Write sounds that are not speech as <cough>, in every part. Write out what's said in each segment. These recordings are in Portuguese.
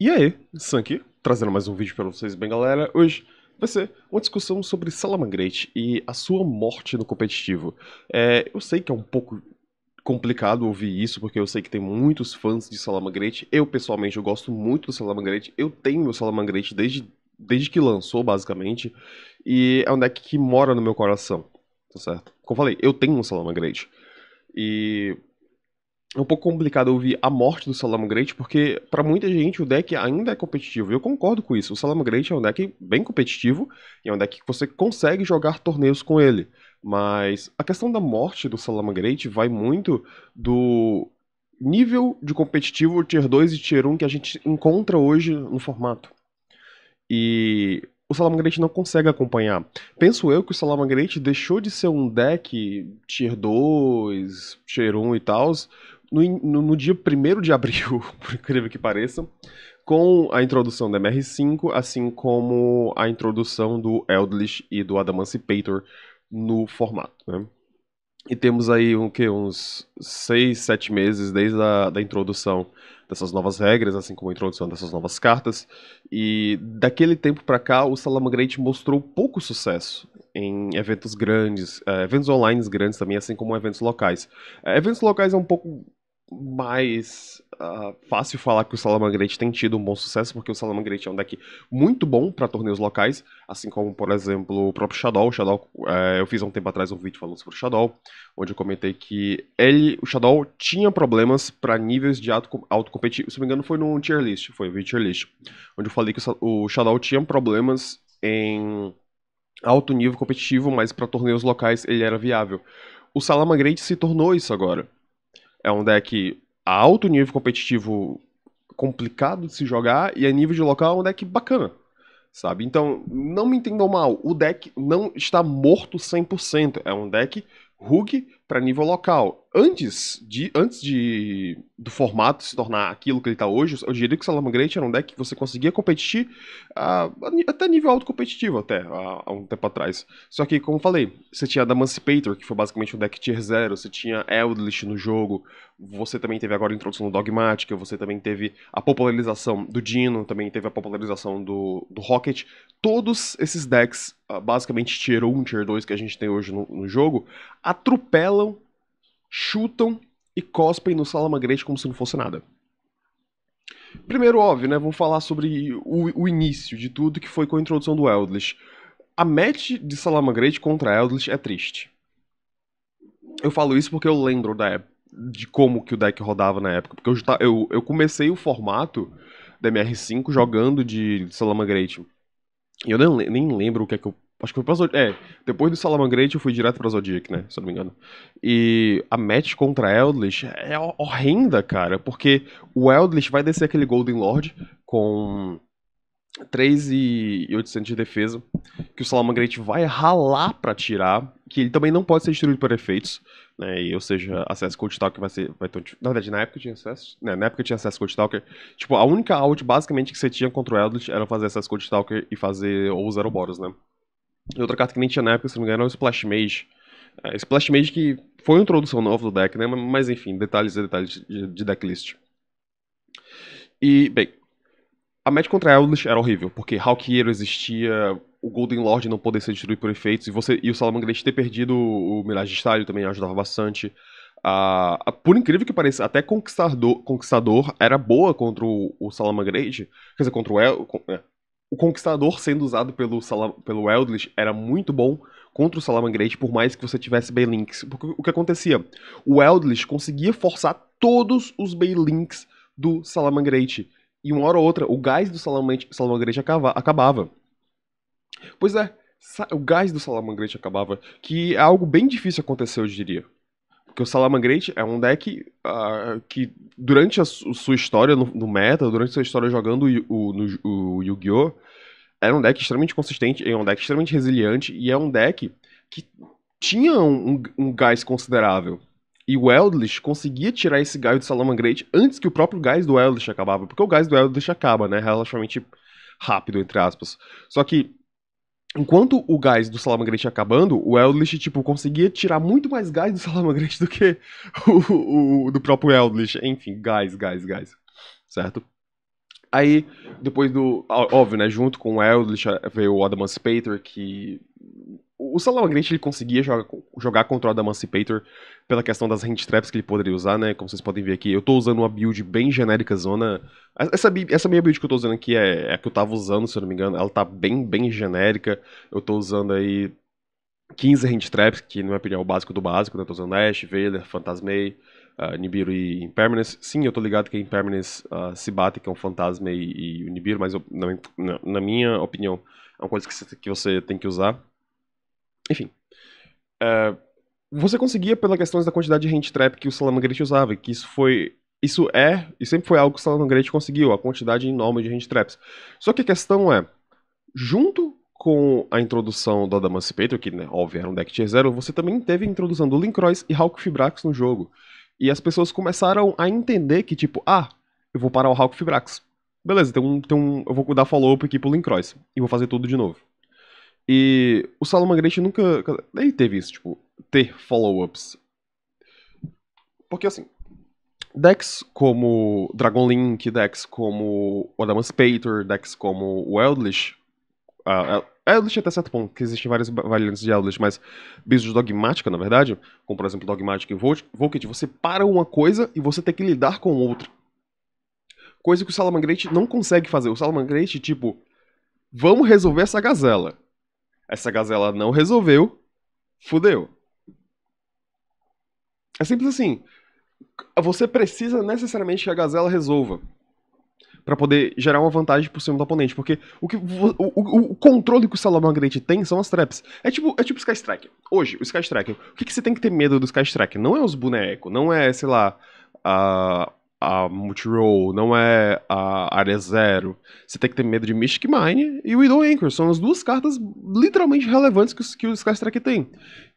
E aí, Sam aqui, trazendo mais um vídeo para vocês, bem galera. Hoje vai ser uma discussão sobre Salamangrete e a sua morte no competitivo. É, eu sei que é um pouco complicado ouvir isso, porque eu sei que tem muitos fãs de Salamangrete. Eu, pessoalmente, eu gosto muito do Salamangrete. Eu tenho meu Salamangrete desde, desde que lançou, basicamente. E é um deck que mora no meu coração, tá certo? Como eu falei, eu tenho um Salamangrete. E é um pouco complicado ouvir a morte do Great porque para muita gente o deck ainda é competitivo. eu concordo com isso. O Great é um deck bem competitivo e é um deck que você consegue jogar torneios com ele. Mas a questão da morte do Great vai muito do nível de competitivo Tier 2 e Tier 1 que a gente encontra hoje no formato. E o Great não consegue acompanhar. Penso eu que o Great deixou de ser um deck Tier 2, Tier 1 e tals no, no, no dia 1 de abril, <laughs> por incrível que pareça, com a introdução da MR5, assim como a introdução do Eldritch e do Adamantipator no formato, né? E temos aí um, que, uns 6, 7 meses desde a da introdução dessas novas regras, assim como a introdução dessas novas cartas. E daquele tempo para cá, o Salamangreat mostrou pouco sucesso em eventos grandes, uh, eventos online grandes também, assim como eventos locais. Uh, eventos locais é um pouco mais uh, fácil falar que o Salamangrete tem tido um bom sucesso, porque o Salamangrete é um deck muito bom para torneios locais, assim como, por exemplo, o próprio Shadow. O Shadow é, eu fiz há um tempo atrás um vídeo falando sobre o Shadow, onde eu comentei que ele, o Shadow tinha problemas para níveis de autocompetitivo. Se não me engano, foi no tier list, foi um tier list, onde eu falei que o Shadow tinha problemas em alto nível competitivo, mas para torneios locais ele era viável. O Salamangrete se tornou isso agora. É um deck a alto nível competitivo complicado de se jogar e a nível de local é um deck bacana, sabe? Então, não me entendam mal, o deck não está morto 100%, é um deck rug para nível local antes de antes de do formato se tornar aquilo que ele está hoje, eu diria que o Salama Great era um deck que você conseguia competir uh, até nível alto competitivo até, uh, há um tempo atrás. Só que, como eu falei, você tinha a Damancipator, que foi basicamente um deck tier 0, você tinha Eldritch no jogo, você também teve agora a introdução do Dogmatic, você também teve a popularização do Dino, também teve a popularização do, do Rocket. Todos esses decks, uh, basicamente tier 1, tier 2 que a gente tem hoje no, no jogo, atropelam chutam e cospem no Salamagrete como se não fosse nada. Primeiro, óbvio, né? Vamos falar sobre o, o, início de tudo, que foi com a introdução do Eldritch. A match de Salamagrete contra Eldritch é triste. Eu falo isso porque eu lembro da época, de como que o deck rodava na época. Porque eu, eu, eu comecei o formato da MR5 jogando de Salamangreat. E eu nem, nem lembro o que é que eu Acho que foi pra Zodiac. É, depois do Great eu fui direto pra Zodiac, né? Se eu não me engano. E a match contra Eldritch é horrenda, cara. Porque o Eldritch vai descer aquele Golden Lord com 3,800 de defesa. Que o Great vai ralar pra tirar. Que ele também não pode ser destruído por efeitos. Né? E, ou seja, acesso Cold Talker vai ser. Vai ter, na verdade, na época tinha acesso. Né? Na época tinha acesso Cold Talker. Tipo, a única out basicamente que você tinha contra o Eldritch era fazer acesso Cold Talker e fazer ou Zero Boros, né? E outra carta que nem tinha na época, se não me engano, era o Splash Mage. É, Splash Mage que foi uma introdução nova do deck, né? Mas enfim, detalhes e detalhes de, decklist. E, bem, a match contra Eldritch era horrível, porque Hawkeiro existia, o Golden Lord não poder ser destruído por efeitos, e, você, e o Salamangreat ter perdido o Mirage Estádio também ajudava bastante. A, por incrível que pareça, até Conquistador, Conquistador era boa contra o, o Salamangreat, quer dizer, contra o El, é, o Conquistador sendo usado pelo, Salam, pelo Eldritch era muito bom contra o Salamangreat, por mais que você tivesse Baylinks. Porque o que acontecia? O Eldritch conseguia forçar todos os Baylinks do Salamangreat. E uma hora ou outra, o gás do Salamangreat acabava. Pois é, o gás do Salamangreat acabava, que é algo bem difícil acontecer, eu diria. Porque o Salamangreat é um deck uh, que, durante a su sua história no, no, meta, durante a sua história jogando o, o Yu-Gi-Oh!, era um deck extremamente consistente, é um deck extremamente resiliente, e é um deck que tinha um, um, um gás considerável. E o Eldritch conseguia tirar esse gás do Salamangreat antes que o próprio gás do Eldritch acabava. Porque o gás do Eldritch acaba, né? Relativamente rápido, entre aspas. Só que enquanto o gás do Salamangreat acabando, o Eldritch, tipo, conseguia tirar muito mais gás do salamangrete <laughs> do que o, o, o, do próprio Eldritch. Enfim, gás, gás, gás. Certo? Aí, depois do. Óbvio, né? Junto com o Eldritch veio o Adam Spater, que o Salamangreat é ele conseguia jogar, jogar contra o Adamantipator pela questão das hand traps que ele poderia usar, né? Como vocês podem ver aqui, eu tô usando uma build bem genérica zona. Essa, essa minha build que eu tô usando aqui é, é a que eu tava usando, se eu não me engano. Ela tá bem, bem genérica. Eu tô usando aí 15 hand traps, que na minha opinião é o básico do básico, né? Eu tô usando Ash, Veiler, Fantasmei, uh, Nibiru e Impermanence. Sim, eu tô ligado que a Impermanence uh, se bate com é o Fantasma e, e o Nibiru, mas eu, na, na, minha opinião é uma coisa que você tem que usar. Enfim. Uh, você conseguia pela questão da quantidade de hand trap que o Salamangrete usava, que isso foi. Isso é, e sempre foi algo que o Salamangrete conseguiu, a quantidade enorme de hand traps. Só que a questão é, junto com a introdução do Adamantipator, que né, óbvio era um deck tier 0, você também teve a introdução do Linkroyce e Hawk Fibrax no jogo. E as pessoas começaram a entender que, tipo, ah, eu vou parar o Hawk Fibrax. Beleza, então então eu vou dar follow-up aqui pro Linkroyce e vou fazer tudo de novo. E o Salomon Grant nunca. Ele teve isso, tipo, ter follow-ups. Porque assim. Decks como Dragon Link, decks como Adamantipator, decks como o Eldritch. Uh, Eldritch até certo ponto, que existem várias variantes de Eldritch, mas bichos de Dogmática, na verdade, como por exemplo Dogmatic e Volkit, você para uma coisa e você tem que lidar com outra. Coisa que o Salamangrete não consegue fazer. O Salamangrete tipo, vamos resolver essa gazela. Essa gazela não resolveu, fudeu. É simples assim. Você precisa necessariamente que a gazela resolva para poder gerar uma vantagem pro cima do oponente, porque o, que, o, o, o controle que o Salomão Grid tem são as traps. É tipo, é tipo Sky Strike. Hoje, o Sky Strike, o que, que você tem que ter medo do Sky Strike? Não é os bonecos, não é, sei lá, a, a Multiroll, não é a Área Zero. Você tem que ter medo de Mystic Mine e Widow Anchor. São as duas cartas literalmente relevantes que, os, que o Skystrike tem.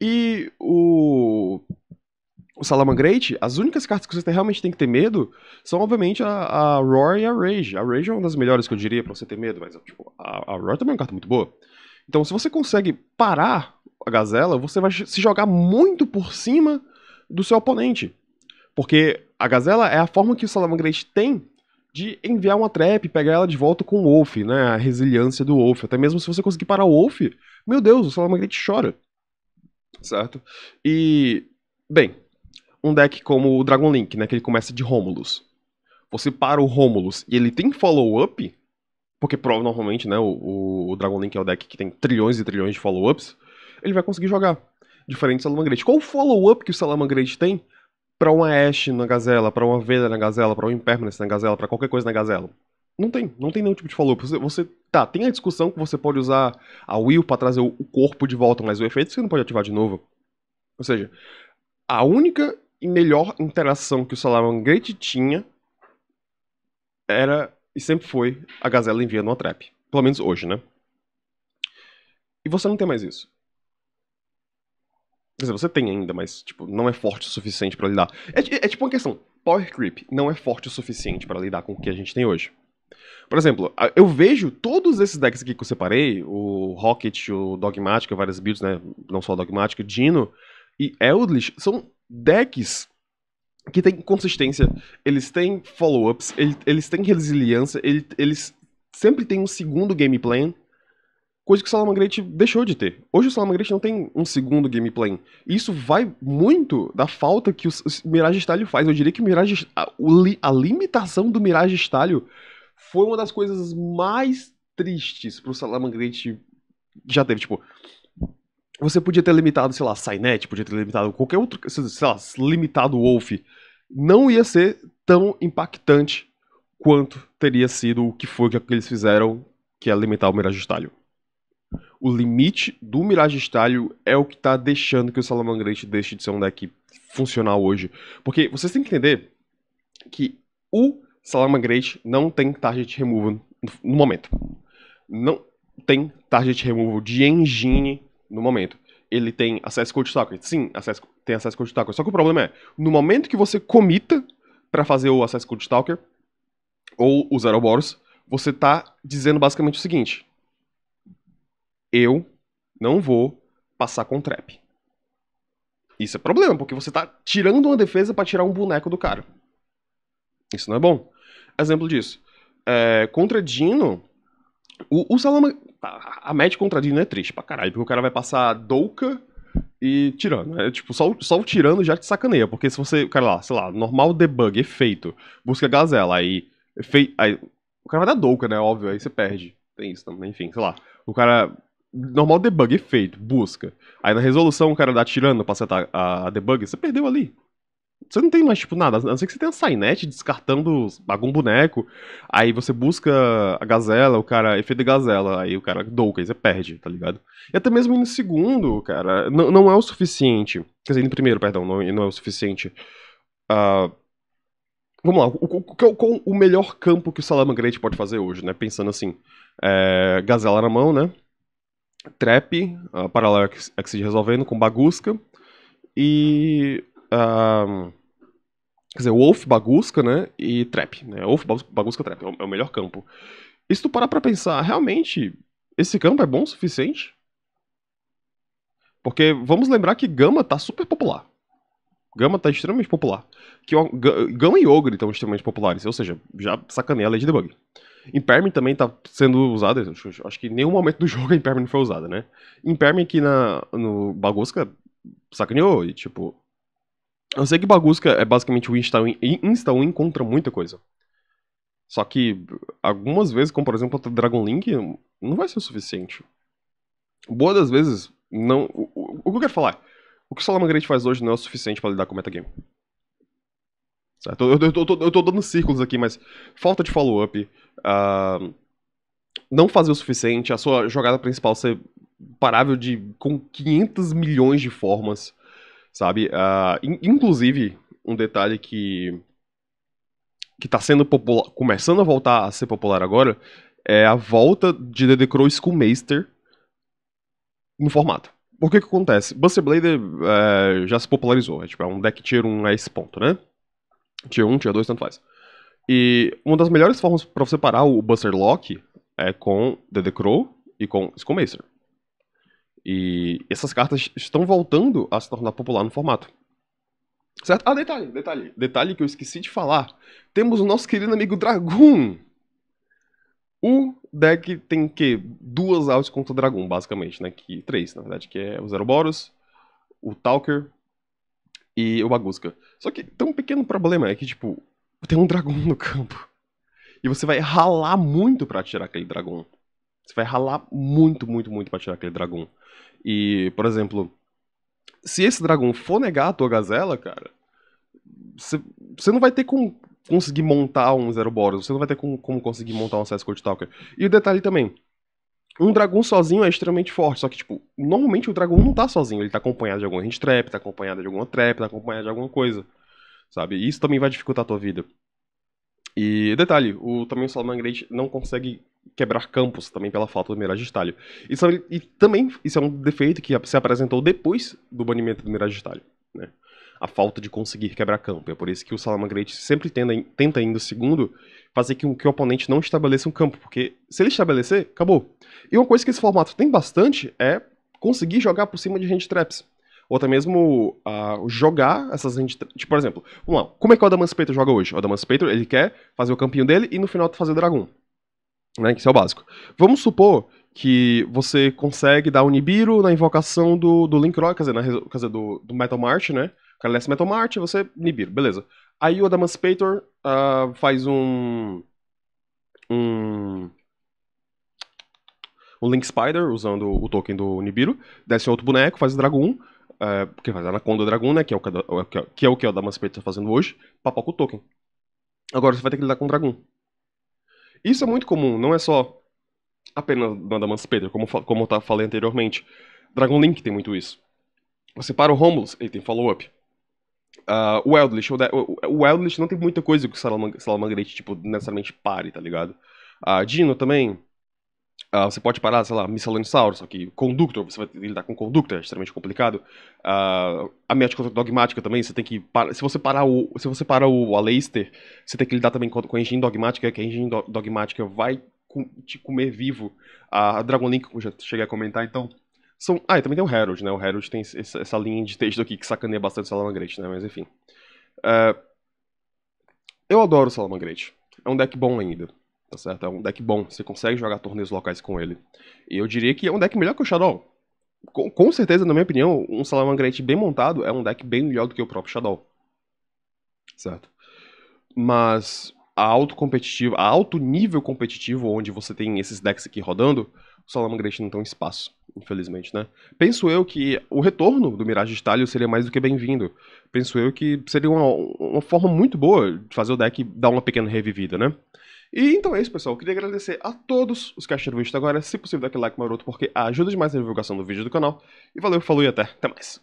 E o o Salamangreat, as únicas cartas que você realmente tem que ter medo são, obviamente, a, a Roar e a Rage. A Rage é uma das melhores que eu diria pra você ter medo, mas, tipo, a, a Roar também é uma carta muito boa. Então, se você consegue parar a Gazela, você vai se jogar muito por cima do seu oponente. Porque a gazela é a forma que o salamangrete tem de enviar uma trap, pegar ela de volta com o Wolf, né? A resiliência do Wolf. Até mesmo se você conseguir parar o Wolf, meu Deus, o salamangrete chora. Certo? E, bem, um deck como o Dragon Link, né? Que ele começa de Romulus. Você para o Romulus e ele tem follow-up, porque normalmente, né? O, o, Dragon Link é o deck que tem trilhões e trilhões de follow-ups. Ele vai conseguir jogar. Diferente do Salamangrete. Qual o follow-up que o Salamangrete tem? para uma Ashe na gazela, para uma Veda na gazela, para um Impermanence na gazela, para qualquer coisa na gazela. Não tem, não tem nenhum tipo de follow Você, você tá, tem a discussão que você pode usar a Will para trazer o, o corpo de volta, mas o efeito você não pode ativar de novo. Ou seja, a única e melhor interação que o Salamangate tinha era e sempre foi a gazela enviando uma trap. Pelo menos hoje, né? E você não tem mais isso. Quer dizer, você tem ainda, mas, tipo, não é forte o suficiente para lidar. É, é, é, tipo uma questão. Power creep não é forte o suficiente para lidar com o que a gente tem hoje. Por exemplo, eu vejo todos esses decks aqui que eu separei, o Rocket, o Dogmatic, várias builds, né? Não só o Dogmatic, Dino e Eldritch, são decks que têm consistência, eles têm follow-ups, eles, têm resiliência, eles, eles sempre têm um segundo game plan coisa que o Salamangreat deixou de ter. Hoje o Salamangreat não tem um segundo gameplay. Isso vai muito da falta que o Mirage Estalho faz. Eu diria que o Mirage, a, a limitação do Mirage Estalho foi uma das coisas mais tristes pro Salamangreat já teve. Tipo, você podia ter limitado, sei lá, Sainet, podia ter limitado qualquer outro, sei lá, limitado Wolf. Não ia ser tão impactante quanto teria sido o que foi que eles fizeram, que é limitar o Mirage Stalho o limite do Mirage Stalho é o que está deixando que o Salamangreat deixe de ser um deck funcional hoje. Porque vocês têm que entender que o Salamangreat não tem target removal no momento. Não tem target removal de engine no momento. Ele tem acesso code talker, Sim, acesso, tem acesso code talker, Só que o problema é, no momento que você comita para fazer o acesso code talker ou o Zero Boros, você está dizendo basicamente o seguinte: eu não vou passar com trap. Isso é problema, porque você tá tirando uma defesa para tirar um boneco do cara. Isso não é bom. Exemplo disso. É, contra Dino, o, o Salama. A, a match contra Dino é triste pra caralho, porque o cara vai passar Douka e tirando. É, tipo, só, só o tirando já te sacaneia, porque se você. O cara lá, sei lá, normal debug, efeito, busca gazela, aí. Efeito, aí o cara vai dar Douka, né? Óbvio, aí você perde. Tem isso também, enfim, sei lá. O cara normal debug, efeito, busca. Aí na resolução o cara dá tirando pra acertar a, a debug, você perdeu ali. Você não tem mais, tipo, nada. A não ser que você tenha Sainet descartando algum boneco. Aí você busca a gazela, o cara, efeito de gazela, aí o cara douca, aí você perde, tá ligado? E até mesmo no segundo, cara, não, é o suficiente. Quer dizer, no primeiro, perdão, não, não é o suficiente. Uh, vamos lá, o, o, o, o melhor campo que o Salamangrete pode fazer hoje, né? Pensando assim, é, gazela na mão, né? trap, a paralela Exit resolvendo com Bagusca e uh, quer dizer, Wolf, Bagusca, né, e trap, né? Wolf, Bagusca, trap, é, é o melhor campo. E se tu parar para pensar, realmente esse campo é bom o suficiente? Porque vamos lembrar que Gama tá super popular. Gama tá extremamente popular. Que é Gama e Ogre estão extremamente populares, ou seja, já sacaneia a lei de debug. Imperme também tá sendo usada, acho que em nenhum momento do <laughs> jogo a Imperme não foi usada, né? Imperme aqui na, no Bagusca sacaneou e, tipo... Eu sei que Bagusca é basicamente o Insta-Win, insta contra muita coisa. Só que algumas vezes, como por exemplo a Dragon Link, não vai ser o suficiente. Boa das vezes, não... O, o, o que eu quero falar? É, o que o Salamangrete faz hoje não é o suficiente para lidar com o metagame. Certo? Eu, estou dando círculos aqui, mas falta de follow-up, uh, não fazer o suficiente, a sua jogada principal ser parável de, com 500 milhões de formas, sabe? Uh, in, inclusive, um detalhe que que tá sendo popular, começando a voltar a ser popular agora, é a volta de DD Crow Schoolmaster no formato. Por que que acontece? Buster Blader é, já se popularizou, é, tipo, é um deck tier 1 a é esse ponto, né? Tier 1, Tier 2, tanto faz. E uma das melhores formas para você parar o Buster Lock é com the Decrow e com Skullmacer. E essas cartas estão voltando a se tornar popular no formato. Certo? Ah, detalhe, detalhe, detalhe que eu esqueci de falar. Temos o nosso querido amigo Dragoon. O deck tem que duas altas contra o Dragoon, basicamente, né? Que, três, na verdade, que é o Zero Boros, o Talker e o Bagusca. Só que tem um pequeno problema, é que, tipo, tem um dragão no campo. E você vai ralar muito para tirar aquele dragão. Você vai ralar muito, muito, muito para tirar aquele dragão. E, por exemplo, se esse dragão for negar a tua gazela, cara, você não vai ter como conseguir montar um Zero Boros, você não vai ter como, como conseguir montar um CS Code Talker. E o detalhe também, um dragão sozinho é extremamente forte, só que, tipo, normalmente o dragão não tá sozinho, ele tá acompanhado de alguma hand trap, tá acompanhado de alguma trap, tá acompanhado de alguma coisa, sabe? E isso também vai dificultar a tua vida. E, detalhe, o, também o Salamangreat não consegue quebrar campos, também pela falta do mirage estalho Isso, e também, isso é um defeito que se apresentou depois do banimento do mirage estalho a falta de conseguir quebrar campo. É por isso que o Salamangrete sempre tenta, tenta ainda segundo, fazer que, que o oponente não estabeleça um campo, porque se ele estabelecer, acabou. E uma coisa que esse formato tem bastante é conseguir jogar por cima de hand traps. Ou até mesmo uh, jogar essas hand traps. Tipo, por exemplo, vamos lá, como é que o Adamantipator joga hoje? O Adamantipator, ele quer fazer o campinho dele e no final tá fazer o dragão. Né, que isso é o básico. Vamos supor que você consegue dar o Nibiru na invocação do, do Rock, quer dizer, na, quer dizer do, do Metal March, né? Careless Metal Mart, você Nibiru, beleza. Aí o Adamantipator uh, ah, faz um. Um. Um Link Spider usando o token do Nibiru. Desce outro boneco, faz o Dragon. Uh, que faz a Anaconda Dragon, né? Que é o que, é que é o que o tá fazendo hoje. Papoca o token. Agora você vai ter que lidar com o Dragon. Isso é muito comum, não é só apenas no Adamantipator, como, como eu falei anteriormente. Dragon Link tem muito isso. Você para o Romulus, ele tem follow-up. Uh, o Eldritch, o, o Eldritch não tem muita coisa que o Salamang Salamangreat, tipo, necessariamente pare, tá ligado? A uh, Dino também. Uh, você pode parar, sei lá, Missalonisaurus, só que Conductor, você vai lidar com Conductor, é extremamente complicado. Uh, ah, Amiática Dogmática também, você tem que. Par... Se você parar o, se você parar o Aleister, você tem que lidar também com, a Engine Dogmática, que a Engine Dogmática vai com... te comer vivo. Uh, a Dragon Link, como já cheguei a comentar, então são... Ah, e também tem o Herald, né? O Herald tem essa, linha de texto aqui que sacaneia bastante o Salamangrete, né? Mas enfim. É, eu adoro o Salamangrete. É um deck bom ainda, tá certo? É um deck bom, você consegue jogar torneios locais com ele. E eu diria que é um deck melhor que o Shadow. Com, com certeza, na minha opinião, um Salamangrete bem montado é um deck bem melhor do que o próprio Shadow. Certo? Mas a alto competitivo, a alto nível competitivo, onde você tem esses decks aqui rodando, o Salamangrete não tem espaço infelizmente, né? Penso eu que o retorno do Mirage de Stallion seria mais do que bem-vindo. Penso eu que seria uma, uma forma muito boa de fazer o deck dar uma pequena revivida, né? E então é isso, pessoal. Eu queria agradecer a todos os que acharam o vídeo agora. Se possível, dá aquele like maroto, porque ajuda demais na divulgação do vídeo do canal. E valeu, falou e até. Até mais.